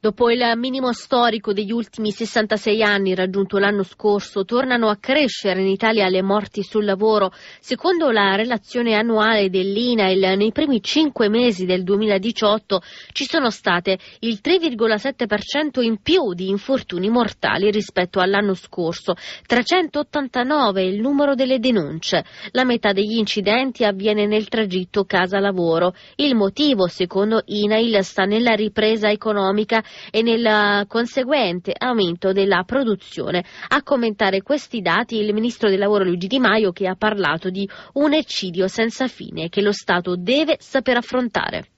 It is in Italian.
Dopo il minimo storico degli ultimi 66 anni raggiunto l'anno scorso, tornano a crescere in Italia le morti sul lavoro. Secondo la relazione annuale dell'INAIL, nei primi 5 mesi del 2018 ci sono state il 3,7% in più di infortuni mortali rispetto all'anno scorso, 389 il numero delle denunce. La metà degli incidenti avviene nel tragitto casa-lavoro. Il motivo, secondo INAIL, sta nella ripresa economica e nel eh, conseguente aumento della produzione. A commentare questi dati il ministro del lavoro Luigi Di Maio che ha parlato di un eccidio senza fine che lo Stato deve saper affrontare.